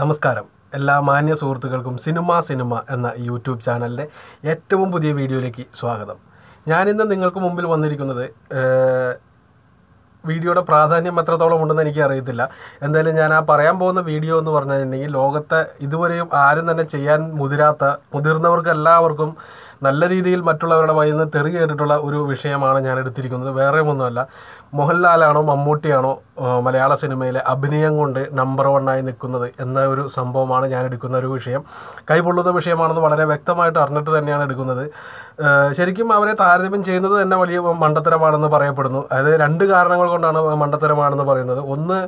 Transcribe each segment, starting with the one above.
നമസ്കാരം എല്ലാ മാന്യ സുഹൃത്തുക്കൾക്കും സിനിമ സിനിമ എന്ന യൂട്യൂബ് ചാനലിൻ്റെ ഏറ്റവും പുതിയ വീഡിയോയിലേക്ക് സ്വാഗതം ഞാനിന്ന് നിങ്ങൾക്ക് മുമ്പിൽ വന്നിരിക്കുന്നത് വീഡിയോയുടെ പ്രാധാന്യം എത്രത്തോളം ഉണ്ടെന്ന് എനിക്ക് അറിയത്തില്ല എന്തായാലും ഞാൻ ആ പറയാൻ പോകുന്ന വീഡിയോ എന്ന് പറഞ്ഞിട്ടുണ്ടെങ്കിൽ ലോകത്തെ ഇതുവരെയും ആരും തന്നെ ചെയ്യാൻ മുതിരാത്ത മുതിർന്നവർക്ക് എല്ലാവർക്കും നല്ല രീതിയിൽ മറ്റുള്ളവരുടെ വായിൽ നിന്ന് തെറി കേട്ടിട്ടുള്ള ഒരു വിഷയമാണ് ഞാൻ എടുത്തിരിക്കുന്നത് വേറെ ഒന്നുമല്ല മോഹൻലാലാണോ മമ്മൂട്ടിയാണോ മലയാള സിനിമയിലെ അഭിനയം കൊണ്ട് നമ്പർ വണ്ണായി നിൽക്കുന്നത് എന്ന ഒരു സംഭവമാണ് ഞാൻ എടുക്കുന്ന ഒരു വിഷയം കൈപൊള്ളുന്ന വിഷയമാണെന്ന് വളരെ വ്യക്തമായിട്ട് അറിഞ്ഞിട്ട് തന്നെയാണ് എടുക്കുന്നത് ശരിക്കും അവരെ താരതമ്യം ചെയ്യുന്നത് തന്നെ വലിയ മണ്ടത്തരമാണെന്ന് പറയപ്പെടുന്നു അതായത് രണ്ട് കാരണങ്ങൾ കൊണ്ടാണ് മണ്ടത്തരമാണെന്ന് പറയുന്നത് ഒന്ന്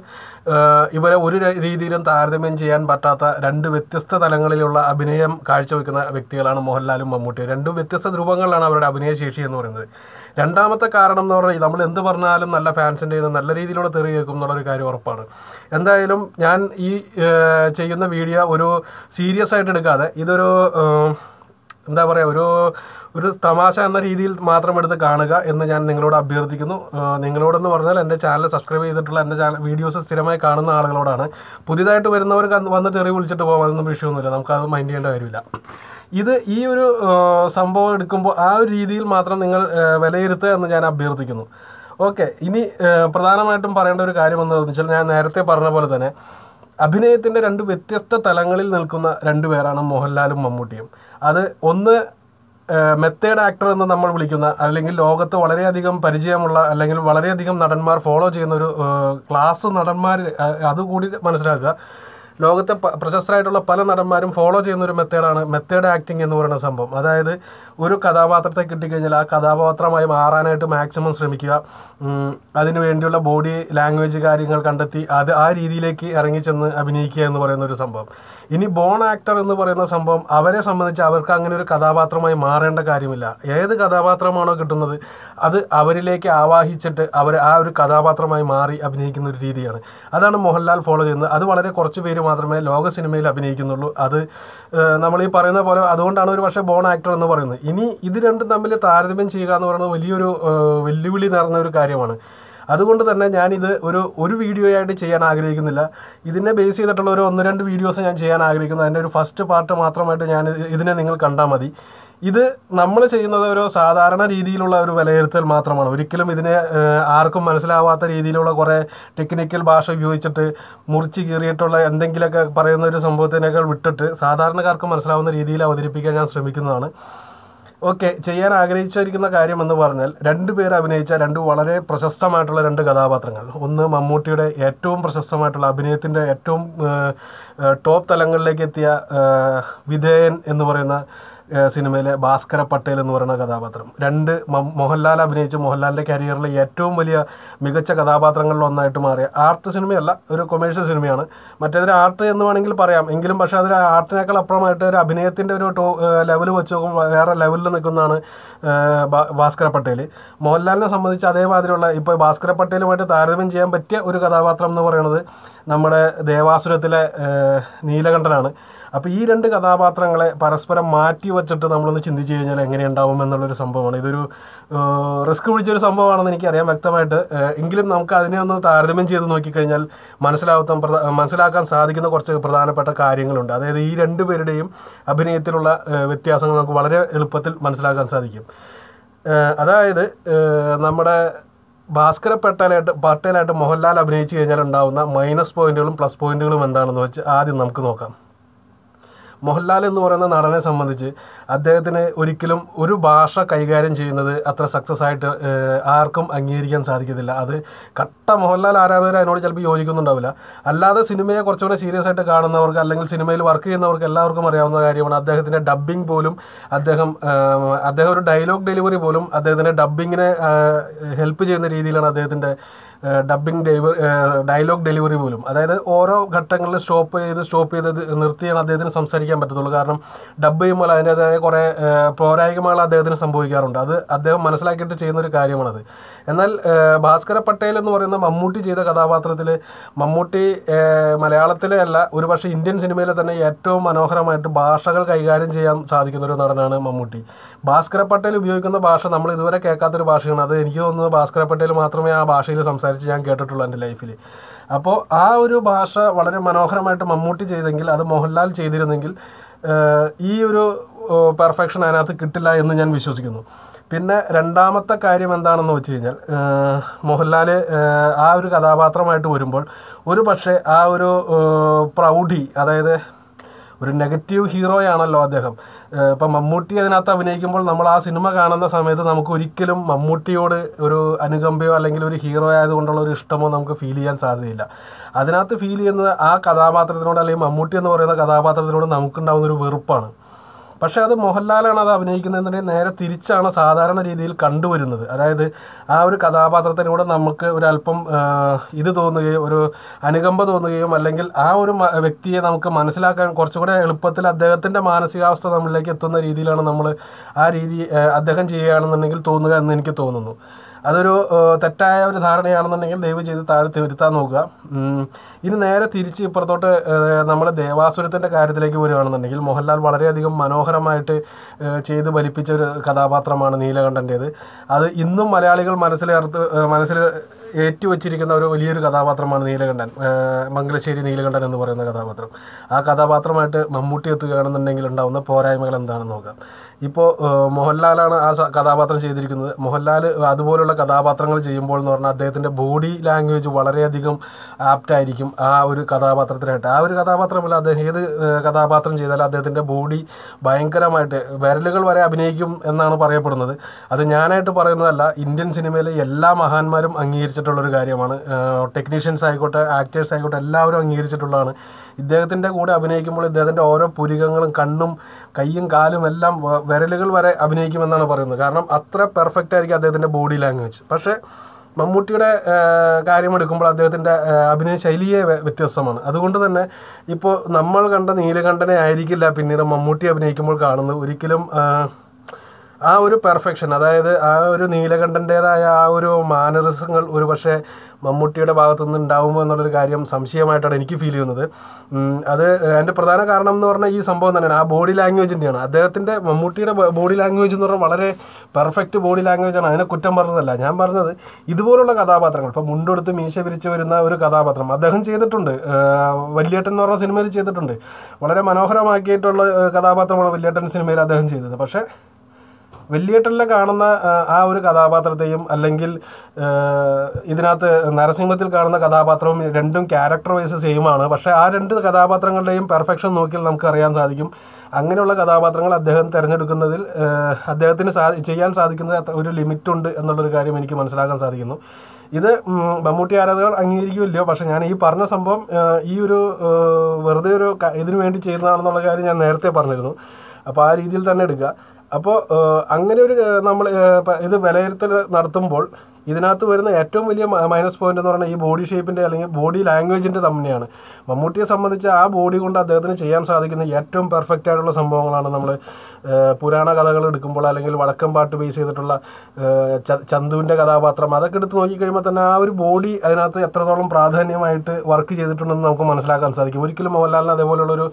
ഇവരെ ഒരു രീതിയിലും താരതമ്യം ചെയ്യാൻ പറ്റാത്ത രണ്ട് വ്യത്യസ്ത തലങ്ങളിലുള്ള അഭിനയം കാഴ്ചവെക്കുന്ന വ്യക്തികളാണ് മോഹൻലാലും മമ്മൂട്ടിയും രണ്ടും വ്യത്യസ്ത ധ്രുവങ്ങളിലാണ് അവരുടെ അഭിനയശേഷി എന്ന് പറയുന്നത് രണ്ടാമത്തെ കാരണം എന്ന് പറഞ്ഞാൽ നമ്മൾ എന്ത് പറഞ്ഞാലും നല്ല ഫാൻസിൻ്റെ നിന്ന് നല്ല രീതിയിലൂടെ തെറി കേൾക്കും എന്നുള്ളൊരു കാര്യം ഉറപ്പാണ് എന്തായാലും ഞാൻ ഈ ചെയ്യുന്ന വീഡിയോ ഒരു സീരിയസ് ആയിട്ട് എടുക്കാതെ ഇതൊരു എന്താ പറയുക ഒരു ഒരു തമാശ എന്ന രീതിയിൽ മാത്രം എടുത്ത് കാണുക എന്ന് ഞാൻ നിങ്ങളോട് അഭ്യർത്ഥിക്കുന്നു നിങ്ങളോടെന്ന് പറഞ്ഞാൽ എൻ്റെ ചാനൽ സബ്സ്ക്രൈബ് ചെയ്തിട്ടുള്ള എൻ്റെ ചാനൽ വീഡിയോസ് സ്ഥിരമായി കാണുന്ന ആളുകളോടാണ് പുതിയതായിട്ട് വരുന്നവർ വന്ന് തെറി വിളിച്ചിട്ട് പോകാം അതൊന്നും വിഷയമൊന്നുമില്ല നമുക്കത് മൈൻഡ് ചെയ്യേണ്ട കാര്യമില്ല ഇത് ഈ ഒരു സംഭവം എടുക്കുമ്പോൾ ആ ഒരു രീതിയിൽ മാത്രം നിങ്ങൾ വിലയിരുത്തുക എന്ന് ഞാൻ അഭ്യർത്ഥിക്കുന്നു ഓക്കെ ഇനി പ്രധാനമായിട്ടും പറയേണ്ട ഒരു കാര്യം എന്താണെന്ന് വെച്ചാൽ ഞാൻ നേരത്തെ പറഞ്ഞ പോലെ തന്നെ അഭിനയത്തിൻ്റെ രണ്ട് വ്യത്യസ്ത തലങ്ങളിൽ നിൽക്കുന്ന രണ്ട് പേരാണ് മോഹൻലാലും മമ്മൂട്ടിയും അത് ഒന്ന് മെത്തേഡ് ആക്ടർ എന്ന് നമ്മൾ വിളിക്കുന്ന അല്ലെങ്കിൽ ലോകത്ത് വളരെയധികം പരിചയമുള്ള അല്ലെങ്കിൽ വളരെയധികം നടന്മാർ ഫോളോ ചെയ്യുന്ന ഒരു ക്ലാസ് നടന്മാർ അതുകൂടി മനസ്സിലാക്കുക ലോകത്തെ പ്രശസ്തരായിട്ടുള്ള പല നടന്മാരും ഫോളോ ചെയ്യുന്ന ഒരു മെത്തേഡാണ് മെത്തേഡ് ആക്ടിങ് എന്ന് പറയുന്ന സംഭവം അതായത് ഒരു കഥാപാത്രത്തെ കിട്ടിക്കഴിഞ്ഞാൽ ആ കഥാപാത്രമായി മാറാനായിട്ട് മാക്സിമം ശ്രമിക്കുക അതിനു വേണ്ടിയുള്ള ബോഡി ലാംഗ്വേജ് കാര്യങ്ങൾ കണ്ടെത്തി അത് ആ രീതിയിലേക്ക് ഇറങ്ങിച്ചെന്ന് അഭിനയിക്കുക എന്ന് പറയുന്ന ഒരു സംഭവം ഇനി ബോൺ ആക്ടർ എന്ന് പറയുന്ന സംഭവം അവരെ സംബന്ധിച്ച് അവർക്ക് അങ്ങനെ ഒരു കഥാപാത്രമായി മാറേണ്ട കാര്യമില്ല ഏത് കഥാപാത്രമാണോ കിട്ടുന്നത് അത് അവരിലേക്ക് ആവാഹിച്ചിട്ട് അവർ ആ ഒരു കഥാപാത്രമായി മാറി അഭിനയിക്കുന്ന ഒരു രീതിയാണ് അതാണ് മോഹൻലാൽ ഫോളോ ചെയ്യുന്നത് അത് വളരെ കുറച്ച് പേര് മാത്രമേ ലോക സിനിമയിൽ അഭിനയിക്കുന്നുള്ളൂ അത് നമ്മൾ ഈ പറയുന്ന പോലെ അതുകൊണ്ടാണ് ഒരു പക്ഷേ ബോൺ ആക്ടർ എന്ന് പറയുന്നത് ഇനി ഇത് രണ്ടും തമ്മിൽ താരതമ്യം ചെയ്യുക എന്ന് പറയുന്നത് വലിയൊരു വെല്ലുവിളി നിറഞ്ഞ ഒരു കാര്യമാണ് അതുകൊണ്ട് തന്നെ ഞാനിത് ഒരു ഒരു വീഡിയോ ആയിട്ട് ചെയ്യാൻ ആഗ്രഹിക്കുന്നില്ല ഇതിനെ ബേസ് ചെയ്തിട്ടുള്ള ഒരു ഒന്ന് രണ്ട് വീഡിയോസ് ഞാൻ ചെയ്യാൻ ആഗ്രഹിക്കുന്നു അതിൻ്റെ ഒരു ഫസ്റ്റ് പാർട്ട് മാത്രമായിട്ട് ഞാൻ ഇതിനെ നിങ്ങൾ കണ്ടാൽ മതി ഇത് നമ്മൾ ചെയ്യുന്നത് ഒരു സാധാരണ രീതിയിലുള്ള ഒരു വിലയിരുത്തൽ മാത്രമാണ് ഒരിക്കലും ഇതിനെ ആർക്കും മനസ്സിലാവാത്ത രീതിയിലുള്ള കുറേ ടെക്നിക്കൽ ഭാഷ ഉപയോഗിച്ചിട്ട് മുറിച്ച് കീറിയിട്ടുള്ള എന്തെങ്കിലുമൊക്കെ പറയുന്ന ഒരു സംഭവത്തിനേക്കാൾ വിട്ടിട്ട് സാധാരണക്കാർക്ക് മനസ്സിലാവുന്ന രീതിയിൽ അവതരിപ്പിക്കാൻ ഞാൻ ശ്രമിക്കുന്നതാണ് ഓക്കെ ചെയ്യാൻ ആഗ്രഹിച്ചിരിക്കുന്ന കാര്യം എന്ന് പറഞ്ഞാൽ രണ്ട് പേർ അഭിനയിച്ച രണ്ട് വളരെ പ്രശസ്തമായിട്ടുള്ള രണ്ട് കഥാപാത്രങ്ങൾ ഒന്ന് മമ്മൂട്ടിയുടെ ഏറ്റവും പ്രശസ്തമായിട്ടുള്ള അഭിനയത്തിൻ്റെ ഏറ്റവും ടോപ്പ് തലങ്ങളിലേക്ക് എത്തിയ വിധേയൻ എന്ന് പറയുന്ന സിനിമയിലെ ഭാസ്കര പട്ടേൽ എന്ന് പറയുന്ന കഥാപാത്രം രണ്ട് മോഹൻലാൽ അഭിനയിച്ച മോഹൻലാലിൻ്റെ കരിയറിലെ ഏറ്റവും വലിയ മികച്ച കഥാപാത്രങ്ങളിൽ ഒന്നായിട്ട് മാറിയ ആർട്ട് സിനിമയല്ല ഒരു കൊമേഴ്ഷ്യൽ സിനിമയാണ് മറ്റേതൊരു ആർട്ട് എന്ന് വേണമെങ്കിൽ പറയാം എങ്കിലും പക്ഷേ അതിൽ ആർട്ടിനേക്കാൾ അപ്പുറമായിട്ട് ഒരു അഭിനയത്തിൻ്റെ ഒരു ടോ ലെവൽ വെച്ച് നോക്കുമ്പോൾ വേറെ ലെവലിൽ നിൽക്കുന്നതാണ് ഭാസ്കര പട്ടേൽ മോഹൻലാലിനെ സംബന്ധിച്ച് അതേമാതിരിയുള്ള ഇപ്പോൾ ഭാസ്കര പട്ടേലുമായിട്ട് താരതമ്യം ചെയ്യാൻ പറ്റിയ ഒരു കഥാപാത്രം എന്ന് പറയുന്നത് നമ്മുടെ ദേവാസുരത്തിലെ നീലകണ്ഠനാണ് അപ്പോൾ ഈ രണ്ട് കഥാപാത്രങ്ങളെ പരസ്പരം മാറ്റി വച്ചിട്ട് നമ്മളൊന്ന് ചിന്തിച്ചു കഴിഞ്ഞാൽ എങ്ങനെയുണ്ടാവും എന്നുള്ളൊരു സംഭവമാണ് ഇതൊരു റിസ്ക് പിടിച്ചൊരു സംഭവമാണെന്ന് എനിക്കറിയാം വ്യക്തമായിട്ട് എങ്കിലും നമുക്ക് അതിനെ ഒന്ന് താരതമ്യം ചെയ്ത് നോക്കിക്കഴിഞ്ഞാൽ മനസ്സിലാവത്ത മനസ്സിലാക്കാൻ സാധിക്കുന്ന കുറച്ച് പ്രധാനപ്പെട്ട കാര്യങ്ങളുണ്ട് അതായത് ഈ രണ്ട് പേരുടെയും അഭിനയത്തിലുള്ള വ്യത്യാസങ്ങൾ നമുക്ക് വളരെ എളുപ്പത്തിൽ മനസ്സിലാക്കാൻ സാധിക്കും അതായത് നമ്മുടെ ഭാസ്കര പട്ടേലായിട്ട് പട്ടേലായിട്ട് മോഹൻലാൽ അഭിനയിച്ചു കഴിഞ്ഞാൽ ഉണ്ടാകുന്ന മൈനസ് പോയിന്റുകളും പ്ലസ് പോയിന്റുകളും എന്താണെന്ന് വെച്ച് ആദ്യം നമുക്ക് നോക്കാം മോഹൻലാൽ എന്ന് പറയുന്ന നടനെ സംബന്ധിച്ച് അദ്ദേഹത്തിന് ഒരിക്കലും ഒരു ഭാഷ കൈകാര്യം ചെയ്യുന്നത് അത്ര സക്സസ് ആയിട്ട് ആർക്കും അംഗീകരിക്കാൻ സാധിക്കത്തില്ല അത് കട്ട മോഹൻലാൽ ആരാധകർ അതിനോട് ചിലപ്പോൾ യോജിക്കുന്നുണ്ടാവില്ല അല്ലാതെ സിനിമയെ കുറച്ചുകൂടെ സീരിയസ് ആയിട്ട് കാണുന്നവർക്ക് അല്ലെങ്കിൽ സിനിമയിൽ വർക്ക് ചെയ്യുന്നവർക്ക് എല്ലാവർക്കും അറിയാവുന്ന കാര്യമാണ് അദ്ദേഹത്തിൻ്റെ ഡബ്ബിംഗ് പോലും അദ്ദേഹം അദ്ദേഹം ഒരു ഡയലോഗ് ഡെലിവറി പോലും അദ്ദേഹത്തിൻ്റെ ഡബ്ബിങ്ങിനെ ഹെൽപ്പ് ചെയ്യുന്ന രീതിയിലാണ് അദ്ദേഹത്തിൻ്റെ ഡബ്ബിംഗ് ഡെലിവറി ഡയലോഗ് ഡെലിവറി പോലും അതായത് ഓരോ ഘട്ടങ്ങളിൽ സ്റ്റോപ്പ് ചെയ്ത് സ്റ്റോപ്പ് ചെയ്ത് നിർത്തിയാണ് അദ്ദേഹത്തിന് സംസാരിക്കുന്നത് കളിക്കാൻ പറ്റത്തുള്ളൂ കാരണം ഡബ് ചെയ്യുമ്പോൾ അതിൻ്റേതായ കുറേ പോരായികമാകൾ അദ്ദേഹത്തിന് സംഭവിക്കാറുണ്ട് അത് അദ്ദേഹം മനസ്സിലാക്കിയിട്ട് ചെയ്യുന്ന ഒരു കാര്യമാണത് എന്നാൽ ഭാസ്കര പട്ടേൽ എന്ന് പറയുന്ന മമ്മൂട്ടി ചെയ്ത കഥാപാത്രത്തിൽ മമ്മൂട്ടി മലയാളത്തിലെ അല്ല ഒരുപക്ഷെ ഇന്ത്യൻ സിനിമയിലെ തന്നെ ഏറ്റവും മനോഹരമായിട്ട് ഭാഷകൾ കൈകാര്യം ചെയ്യാൻ സാധിക്കുന്ന ഒരു നടനാണ് മമ്മൂട്ടി ഭാസ്കര പട്ടേൽ ഉപയോഗിക്കുന്ന ഭാഷ നമ്മൾ ഇതുവരെ കേൾക്കാത്തൊരു ഭാഷയാണ് അത് എനിക്ക് തോന്നുന്നത് ഭാസ്കര പട്ടേൽ മാത്രമേ ആ ഭാഷയിൽ സംസാരിച്ച് ഞാൻ കേട്ടിട്ടുള്ളൂ എൻ്റെ ലൈഫിൽ അപ്പോൾ ആ ഒരു ഭാഷ വളരെ മനോഹരമായിട്ട് മമ്മൂട്ടി ചെയ്തെങ്കിൽ അത് മോഹൻലാൽ ചെയ്തിരുന്നെങ്കിൽ ഈ ഒരു പെർഫെക്ഷൻ അതിനകത്ത് കിട്ടില്ല എന്ന് ഞാൻ വിശ്വസിക്കുന്നു പിന്നെ രണ്ടാമത്തെ കാര്യം എന്താണെന്ന് വെച്ച് കഴിഞ്ഞാൽ മോഹൻലാൽ ആ ഒരു കഥാപാത്രമായിട്ട് വരുമ്പോൾ ഒരു പക്ഷേ ആ ഒരു പ്രൗഢി അതായത് ഒരു നെഗറ്റീവ് ഹീറോയാണല്ലോ അദ്ദേഹം ഇപ്പം മമ്മൂട്ടി അതിനകത്ത് അഭിനയിക്കുമ്പോൾ നമ്മൾ ആ സിനിമ കാണുന്ന സമയത്ത് നമുക്ക് ഒരിക്കലും മമ്മൂട്ടിയോട് ഒരു അനുകമ്പയോ അല്ലെങ്കിൽ ഒരു ഹീറോ ആയതുകൊണ്ടുള്ള ഒരു ഇഷ്ടമോ നമുക്ക് ഫീൽ ചെയ്യാൻ സാധ്യതയില്ല അതിനകത്ത് ഫീൽ ചെയ്യുന്നത് ആ കഥാപാത്രത്തിനോട് അല്ലെങ്കിൽ മമ്മൂട്ടി എന്ന് പറയുന്ന കഥാപാത്രത്തിനോട് നമുക്കുണ്ടാകുന്ന ഒരു വെറുപ്പാണ് പക്ഷേ അത് മോഹൻലാലാണ് അത് അഭിനയിക്കുന്നതിന് നേരെ തിരിച്ചാണ് സാധാരണ രീതിയിൽ കണ്ടുവരുന്നത് അതായത് ആ ഒരു കഥാപാത്രത്തിലൂടെ നമുക്ക് ഒരല്പം ഇത് തോന്നുകയും ഒരു അനുകമ്പ തോന്നുകയും അല്ലെങ്കിൽ ആ ഒരു വ്യക്തിയെ നമുക്ക് മനസ്സിലാക്കാൻ കുറച്ചുകൂടെ എളുപ്പത്തിൽ അദ്ദേഹത്തിൻ്റെ മാനസികാവസ്ഥ നമ്മളിലേക്ക് എത്തുന്ന രീതിയിലാണ് നമ്മൾ ആ രീതി അദ്ദേഹം ചെയ്യുകയാണെന്നുണ്ടെങ്കിൽ തോന്നുക എന്ന് എനിക്ക് തോന്നുന്നു അതൊരു തെറ്റായ ഒരു ധാരണയാണെന്നുണ്ടെങ്കിൽ ദയവ് ചെയ്ത് താഴെ തിരുത്താൻ നോക്കുക ഇനി നേരെ തിരിച്ച് ഇപ്പുറത്തോട്ട് നമ്മൾ ദേവാസുരത്തിൻ്റെ കാര്യത്തിലേക്ക് വരികയാണെന്നുണ്ടെങ്കിൽ മോഹൻലാൽ വളരെയധികം മനോഹരമായിട്ട് ചെയ്ത് ഫലിപ്പിച്ച ഒരു കഥാപാത്രമാണ് നീലകണ്ഠൻ്റേത് അത് ഇന്നും മലയാളികൾ മനസ്സിലേർത്ത് മനസ്സിൽ ഏറ്റുവച്ചിരിക്കുന്ന ഒരു വലിയൊരു കഥാപാത്രമാണ് നീലകണ്ഠൻ മംഗലശ്ശേരി നീലകണ്ഠൻ എന്ന് പറയുന്ന കഥാപാത്രം ആ കഥാപാത്രമായിട്ട് മമ്മൂട്ടി എത്തുകയാണെന്നുണ്ടെങ്കിൽ ഉണ്ടാകുന്ന പോരായ്മകൾ എന്താണെന്ന് നോക്കാം ഇപ്പോൾ മോഹൻലാലാണ് ആ കഥാപാത്രം ചെയ്തിരിക്കുന്നത് മോഹൻലാൽ അതുപോലുള്ള രീതിയിലുള്ള കഥാപാത്രങ്ങൾ ചെയ്യുമ്പോൾ എന്ന് പറഞ്ഞാൽ അദ്ദേഹത്തിൻ്റെ ബോഡി ലാംഗ്വേജ് വളരെയധികം ആപ്റ്റായിരിക്കും ആ ഒരു കഥാപാത്രത്തിനായിട്ട് ആ ഒരു കഥാപാത്രമല്ല അദ്ദേഹം ഏത് കഥാപാത്രം ചെയ്താലും അദ്ദേഹത്തിൻ്റെ ബോഡി ഭയങ്കരമായിട്ട് വിരലുകൾ വരെ അഭിനയിക്കും എന്നാണ് പറയപ്പെടുന്നത് അത് ഞാനായിട്ട് പറയുന്നതല്ല ഇന്ത്യൻ സിനിമയിലെ എല്ലാ മഹാന്മാരും അംഗീകരിച്ചിട്ടുള്ളൊരു കാര്യമാണ് ടെക്നീഷ്യൻസ് ആയിക്കോട്ടെ ആക്ടേഴ്സ് ആയിക്കോട്ടെ എല്ലാവരും അംഗീകരിച്ചിട്ടുള്ളതാണ് ഇദ്ദേഹത്തിൻ്റെ കൂടെ അഭിനയിക്കുമ്പോൾ ഇദ്ദേഹത്തിൻ്റെ ഓരോ പുരികങ്ങളും കണ്ണും കൈയും കാലും എല്ലാം വിരലുകൾ വരെ അഭിനയിക്കുമെന്നാണ് പറയുന്നത് കാരണം അത്ര പെർഫെക്റ്റ് ആയിരിക്കും അദ്ദേഹത്തിൻ്റെ ബോഡി ലാംഗ്വേജ് എന്ന് വെച്ച് പക്ഷേ മമ്മൂട്ടിയുടെ കാര്യം എടുക്കുമ്പോൾ അദ്ദേഹത്തിൻ്റെ അഭിനയ ശൈലിയെ വ്യത്യസ്തമാണ് അതുകൊണ്ട് തന്നെ ഇപ്പോൾ നമ്മൾ കണ്ട നീലകണ്ഠനെ ആയിരിക്കില്ല പിന്നീട് മമ്മൂട്ടി അഭിനയിക്കുമ്പോൾ കാണുന്നത് ഒരിക്കലും ആ ഒരു പെർഫെക്ഷൻ അതായത് ആ ഒരു നീലകണ്ഠൻ്റേതായ ആ ഒരു മാനറിസങ്ങൾ ഒരു പക്ഷേ മമ്മൂട്ടിയുടെ ഭാഗത്തുനിന്ന് നിന്ന് ഉണ്ടാവുമോ എന്നുള്ളൊരു കാര്യം സംശയമായിട്ടാണ് എനിക്ക് ഫീൽ ചെയ്യുന്നത് അത് എൻ്റെ പ്രധാന കാരണം എന്ന് പറഞ്ഞാൽ ഈ സംഭവം തന്നെയാണ് ആ ബോഡി ലാംഗ്വേജിൻ്റെയാണ് അദ്ദേഹത്തിൻ്റെ മമ്മൂട്ടിയുടെ ബോഡി ലാംഗ്വേജ് എന്ന് പറഞ്ഞാൽ വളരെ പെർഫെക്റ്റ് ബോഡി ലാംഗ്വേജാണ് അതിനെ കുറ്റം പറഞ്ഞതല്ല ഞാൻ പറഞ്ഞത് ഇതുപോലുള്ള കഥാപാത്രങ്ങൾ ഇപ്പോൾ മുണ്ടെടുത്ത് മീശ പിരിച്ച് വരുന്ന ഒരു കഥാപാത്രം അദ്ദേഹം ചെയ്തിട്ടുണ്ട് വല്യേട്ടൻ എന്ന് പറഞ്ഞ സിനിമയിൽ ചെയ്തിട്ടുണ്ട് വളരെ മനോഹരമാക്കിയിട്ടുള്ള കഥാപാത്രമാണ് വല്യേട്ടൻ സിനിമയിൽ അദ്ദേഹം ചെയ്തത് പക്ഷേ വലിയേട്ടനിലെ കാണുന്ന ആ ഒരു കഥാപാത്രത്തെയും അല്ലെങ്കിൽ ഇതിനകത്ത് നരസിംഹത്തിൽ കാണുന്ന കഥാപാത്രവും രണ്ടും ക്യാരക്ടർ വൈസ് സെയിം ആണ് പക്ഷേ ആ രണ്ട് കഥാപാത്രങ്ങളുടെയും പെർഫെക്ഷൻ നോക്കിയാൽ നമുക്ക് അറിയാൻ സാധിക്കും അങ്ങനെയുള്ള കഥാപാത്രങ്ങൾ അദ്ദേഹം തിരഞ്ഞെടുക്കുന്നതിൽ അദ്ദേഹത്തിന് ചെയ്യാൻ സാധിക്കുന്നത് ഒരു ലിമിറ്റ് ഉണ്ട് എന്നുള്ളൊരു കാര്യം എനിക്ക് മനസ്സിലാക്കാൻ സാധിക്കുന്നു ഇത് മമ്മൂട്ടി ആരാധകർ അംഗീകരിക്കുമല്ലോ പക്ഷേ ഞാൻ ഈ പറഞ്ഞ സംഭവം ഈ ഒരു വെറുതെ ഒരു ഇതിനു വേണ്ടി ചെയ്യുന്നതാണെന്നുള്ള കാര്യം ഞാൻ നേരത്തെ പറഞ്ഞിരുന്നു അപ്പോൾ ആ രീതിയിൽ തന്നെ എടുക്കുക അപ്പോൾ അങ്ങനെ ഒരു നമ്മൾ ഇത് വിലയിരുത്തൽ നടത്തുമ്പോൾ ഇതിനകത്ത് വരുന്ന ഏറ്റവും വലിയ മൈനസ് പോയിന്റ് എന്ന് പറഞ്ഞാൽ ഈ ബോഡി ഷേപ്പിൻ്റെ അല്ലെങ്കിൽ ബോഡി ലാംഗ്വേജിൻ്റെ തന്നെയാണ് മമ്മൂട്ടിയെ സംബന്ധിച്ച് ആ ബോഡി കൊണ്ട് അദ്ദേഹത്തിന് ചെയ്യാൻ സാധിക്കുന്ന ഏറ്റവും പെർഫെക്റ്റ് ആയിട്ടുള്ള സംഭവങ്ങളാണ് നമ്മൾ പുരാണ കഥകൾ എടുക്കുമ്പോൾ അല്ലെങ്കിൽ വടക്കം പാട്ട് ബേസ് ചെയ്തിട്ടുള്ള ചന്തുവിൻ്റെ കഥാപാത്രം അതൊക്കെ എടുത്ത് നോക്കിക്കഴിയുമ്പോൾ തന്നെ ആ ഒരു ബോഡി അതിനകത്ത് എത്രത്തോളം പ്രാധാന്യമായിട്ട് വർക്ക് ചെയ്തിട്ടുണ്ടെന്ന് നമുക്ക് മനസ്സിലാക്കാൻ സാധിക്കും ഒരിക്കലും മോഹൻലാലിന് അതേപോലുള്ളൊരു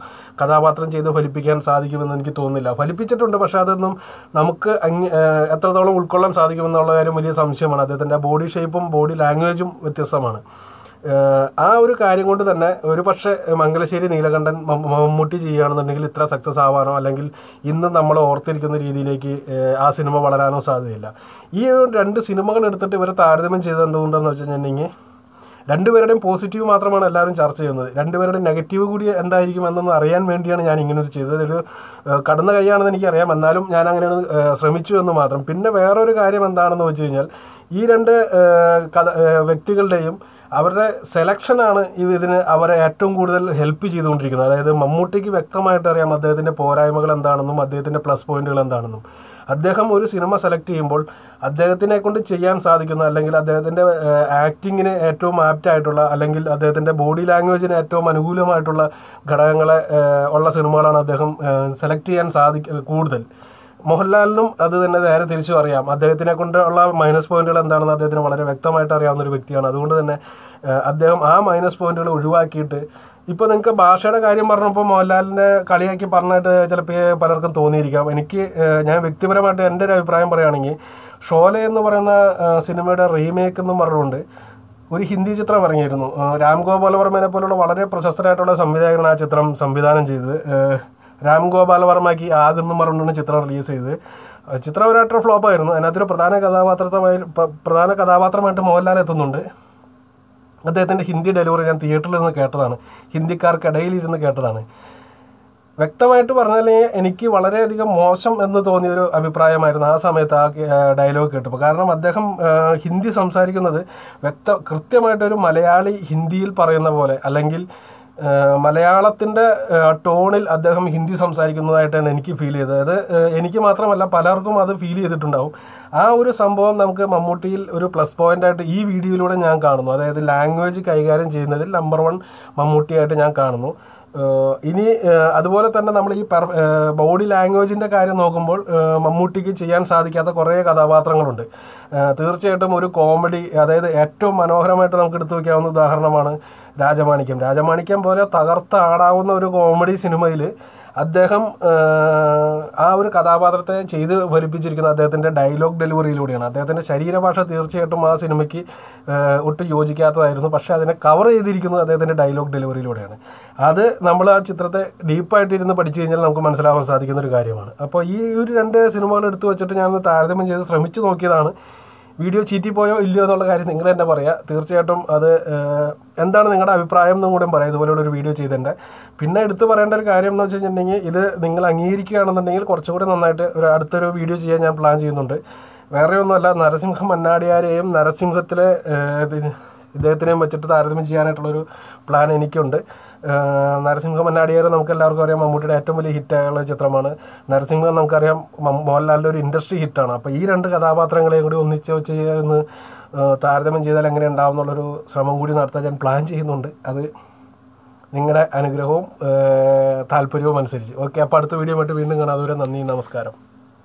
കഥാപാത്രം ചെയ്ത് ഫലിപ്പിക്കാൻ സാധിക്കുമെന്ന് എനിക്ക് തോന്നുന്നില്ല ഫലിപ്പിച്ചിട്ടുണ്ട് പക്ഷേ അതൊന്നും നമുക്ക് എത്രത്തോളം ഉൾക്കൊള്ളാൻ സാധിക്കുമെന്നുള്ള കാര്യം വലിയ സംശയമാണ് അദ്ദേഹം അദ്ദേഹത്തിൻ്റെ ബോഡി ഷേപ്പും ബോഡി ലാംഗ്വേജും വ്യത്യസ്തമാണ് ആ ഒരു കാര്യം കൊണ്ട് തന്നെ ഒരു പക്ഷേ മംഗലശ്ശേരി നീലകണ്ഠൻ മമ്മൂട്ടി ചെയ്യുകയാണെന്നുണ്ടെങ്കിൽ ഇത്ര സക്സസ് ആവാനോ അല്ലെങ്കിൽ ഇന്ന് നമ്മൾ ഓർത്തിരിക്കുന്ന രീതിയിലേക്ക് ആ സിനിമ വളരാനോ സാധ്യതയില്ല ഈ രണ്ട് സിനിമകൾ എടുത്തിട്ട് ഇവരെ താരതമ്യം ചെയ്തത് എന്തുകൊണ്ടെന്ന് വെച്ച് കഴിഞ്ഞിട്ടുണ്ടെങ്കിൽ രണ്ടുപേരുടെയും പോസിറ്റീവ് മാത്രമാണ് എല്ലാവരും ചർച്ച ചെയ്യുന്നത് രണ്ടുപേരുടെ നെഗറ്റീവ് കൂടി എന്തായിരിക്കും എന്നൊന്ന് അറിയാൻ വേണ്ടിയാണ് ഞാൻ ഇങ്ങനൊരു ചെയ്തത് ഒരു കടന്ന കൈയാണെന്ന് എനിക്കറിയാം എന്നാലും ഞാൻ അങ്ങനെയാണ് ശ്രമിച്ചു എന്ന് മാത്രം പിന്നെ വേറൊരു കാര്യം എന്താണെന്ന് വെച്ച് കഴിഞ്ഞാൽ ഈ രണ്ട് കഥ വ്യക്തികളുടെയും അവരുടെ സെലക്ഷനാണ് ഇതിന് അവരെ ഏറ്റവും കൂടുതൽ ഹെൽപ്പ് ചെയ്തുകൊണ്ടിരിക്കുന്നത് അതായത് മമ്മൂട്ടിക്ക് വ്യക്തമായിട്ട് അറിയാം അദ്ദേഹത്തിൻ്റെ പോരായ്മകൾ എന്താണെന്നും അദ്ദേഹത്തിൻ്റെ പ്ലസ് പോയിന്റുകൾ എന്താണെന്നും അദ്ദേഹം ഒരു സിനിമ സെലക്ട് ചെയ്യുമ്പോൾ അദ്ദേഹത്തിനെ കൊണ്ട് ചെയ്യാൻ സാധിക്കുന്ന അല്ലെങ്കിൽ അദ്ദേഹത്തിൻ്റെ ആക്ടിങ്ങിന് ഏറ്റവും ആപ്റ്റായിട്ടുള്ള അല്ലെങ്കിൽ അദ്ദേഹത്തിൻ്റെ ബോഡി ലാംഗ്വേജിന് ഏറ്റവും അനുകൂലമായിട്ടുള്ള ഘടകങ്ങളെ ഉള്ള സിനിമകളാണ് അദ്ദേഹം സെലക്ട് ചെയ്യാൻ സാധിക്കുക കൂടുതൽ മോഹൻലാലിനും അത് തന്നെ നേരെ തിരിച്ചു അറിയാം അദ്ദേഹത്തിനെ കൊണ്ടുള്ള മൈനസ് പോയിന്റുകൾ എന്താണെന്ന് അദ്ദേഹത്തിന് വളരെ വ്യക്തമായിട്ട് അറിയാവുന്ന ഒരു വ്യക്തിയാണ് അതുകൊണ്ട് തന്നെ അദ്ദേഹം ആ മൈനസ് പോയിന്റുകൾ ഒഴിവാക്കിയിട്ട് ഇപ്പോൾ നിങ്ങൾക്ക് ഭാഷയുടെ കാര്യം പറഞ്ഞപ്പോൾ മോഹൻലാലിൻ്റെ കളിയാക്കി പറഞ്ഞിട്ട് ചിലപ്പോൾ പലർക്കും തോന്നിയിരിക്കാം എനിക്ക് ഞാൻ വ്യക്തിപരമായിട്ട് എൻ്റെ ഒരു അഭിപ്രായം പറയുകയാണെങ്കിൽ ഷോല എന്ന് പറയുന്ന സിനിമയുടെ റീമേക്ക് എന്നും പറഞ്ഞുകൊണ്ട് ഒരു ഹിന്ദി ചിത്രം ഇറങ്ങിയിരുന്നു രാം ഗോപാൽ വർമ്മനെ പോലുള്ള വളരെ പ്രശസ്തരായിട്ടുള്ള സംവിധായകനാണ് ആ ചിത്രം സംവിധാനം ചെയ്തത് രാം ഗോപാല വർമ്മയ്ക്ക് ആകുന്നു പറഞ്ഞാണ് ചിത്രം റിലീസ് ചെയ്തത് ചിത്രം ഒരു അട്ടർ ഫ്ലോപ്പായിരുന്നു അതിനകത്തൊരു പ്രധാന കഥാപാത്രമായി പ്രധാന കഥാപാത്രമായിട്ട് മോഹൻലാൽ എത്തുന്നുണ്ട് അദ്ദേഹത്തിൻ്റെ ഹിന്ദി ഡെലിവറി ഞാൻ തിയേറ്ററിൽ നിന്ന് കേട്ടതാണ് ഹിന്ദിക്കാർക്കിടയിൽ ഇരുന്ന് കേട്ടതാണ് വ്യക്തമായിട്ട് പറഞ്ഞാൽ എനിക്ക് വളരെയധികം മോശം എന്ന് തോന്നിയൊരു അഭിപ്രായമായിരുന്നു ആ സമയത്ത് ആ ഡയലോഗ് കേട്ടപ്പോൾ കാരണം അദ്ദേഹം ഹിന്ദി സംസാരിക്കുന്നത് വ്യക്ത കൃത്യമായിട്ടൊരു മലയാളി ഹിന്ദിയിൽ പറയുന്ന പോലെ അല്ലെങ്കിൽ മലയാളത്തിൻ്റെ ടോണിൽ അദ്ദേഹം ഹിന്ദി സംസാരിക്കുന്നതായിട്ടാണ് എനിക്ക് ഫീൽ ചെയ്തത് അത് എനിക്ക് മാത്രമല്ല പലർക്കും അത് ഫീൽ ചെയ്തിട്ടുണ്ടാവും ആ ഒരു സംഭവം നമുക്ക് മമ്മൂട്ടിയിൽ ഒരു പ്ലസ് പോയിൻ്റായിട്ട് ഈ വീഡിയോയിലൂടെ ഞാൻ കാണുന്നു അതായത് ലാംഗ്വേജ് കൈകാര്യം ചെയ്യുന്നതിൽ നമ്പർ വൺ മമ്മൂട്ടിയായിട്ട് ഞാൻ കാണുന്നു ഇനി അതുപോലെ തന്നെ നമ്മൾ ഈ ബോഡി ലാംഗ്വേജിൻ്റെ കാര്യം നോക്കുമ്പോൾ മമ്മൂട്ടിക്ക് ചെയ്യാൻ സാധിക്കാത്ത കുറേ കഥാപാത്രങ്ങളുണ്ട് തീർച്ചയായിട്ടും ഒരു കോമഡി അതായത് ഏറ്റവും മനോഹരമായിട്ട് നമുക്ക് എടുത്തു വയ്ക്കാവുന്ന ഉദാഹരണമാണ് രാജമാണിക്യം രാജമാണിക്യം പോലെ തകർത്ത് ആടാവുന്ന ഒരു കോമഡി സിനിമയിൽ അദ്ദേഹം ആ ഒരു കഥാപാത്രത്തെ ചെയ്ത് ഫലിപ്പിച്ചിരിക്കുന്നത് അദ്ദേഹത്തിൻ്റെ ഡയലോഗ് ഡെലിവറിയിലൂടെയാണ് അദ്ദേഹത്തിൻ്റെ ശരീരഭാഷ തീർച്ചയായിട്ടും ആ സിനിമയ്ക്ക് ഒട്ടും യോജിക്കാത്തതായിരുന്നു പക്ഷേ അതിനെ കവർ ചെയ്തിരിക്കുന്നത് അദ്ദേഹത്തിൻ്റെ ഡയലോഗ് ഡെലിവറിയിലൂടെയാണ് അത് നമ്മൾ ആ ചിത്രത്തെ ഡീപ്പായിട്ടിരുന്ന് പഠിച്ചു കഴിഞ്ഞാൽ നമുക്ക് മനസ്സിലാവാൻ സാധിക്കുന്ന ഒരു കാര്യമാണ് അപ്പോൾ ഈ ഒരു രണ്ട് സിനിമകൾ എടുത്തു വെച്ചിട്ട് ഞാൻ താരതമ്യം ചെയ്ത് ശ്രമിച്ചു നോക്കിയതാണ് വീഡിയോ ചീറ്റിപ്പോയോ ഇല്ലയോ എന്നുള്ള കാര്യം നിങ്ങൾ തന്നെ പറയുക തീർച്ചയായിട്ടും അത് എന്താണ് നിങ്ങളുടെ അഭിപ്രായം എന്നും കൂടെ പറയാം ഇതുപോലെയുള്ള ഒരു വീഡിയോ ചെയ്തിട്ടുണ്ട് പിന്നെ എടുത്തു പറയേണ്ട ഒരു കാര്യം എന്ന് വെച്ച് കഴിഞ്ഞിട്ടുണ്ടെങ്കിൽ ഇത് നിങ്ങൾ അംഗീകരിക്കുകയാണെന്നുണ്ടെങ്കിൽ കുറച്ചുകൂടി നന്നായിട്ട് ഒരു അടുത്തൊരു വീഡിയോ ചെയ്യാൻ ഞാൻ പ്ലാൻ ചെയ്യുന്നുണ്ട് വേറെ ഒന്നുമല്ല നരസിംഹം മന്നാടിയാരെയും നരസിംഹത്തിലെ ഇദ്ദേഹത്തിനെയും വെച്ചിട്ട് താരതമ്യം ചെയ്യാനായിട്ടുള്ളൊരു പ്ലാൻ എനിക്കുണ്ട് നരസിംഹ മന്നാടിയാരെ നമുക്ക് എല്ലാവർക്കും അറിയാം മമ്മൂട്ടിയുടെ ഏറ്റവും വലിയ ഹിറ്റായുള്ള ചിത്രമാണ് നരസിംഹം നമുക്കറിയാം മോഹൻലാലിൻ്റെ ഒരു ഇൻഡസ്ട്രി ഹിറ്റാണ് അപ്പോൾ ഈ രണ്ട് കഥാപാത്രങ്ങളെയും കൂടി ഒന്നിച്ച് വെച്ച് ഒന്ന് താരതമ്യം ചെയ്താൽ എങ്ങനെ ഉണ്ടാവും എന്നുള്ളൊരു ശ്രമം കൂടി നടത്താൻ ഞാൻ പ്ലാൻ ചെയ്യുന്നുണ്ട് അത് നിങ്ങളുടെ അനുഗ്രഹവും താല്പര്യവും അനുസരിച്ച് ഓക്കെ അപ്പോൾ അടുത്ത വീഡിയോ വീണ്ടും കാണാം അതുവരെ നന്ദി നമസ്കാരം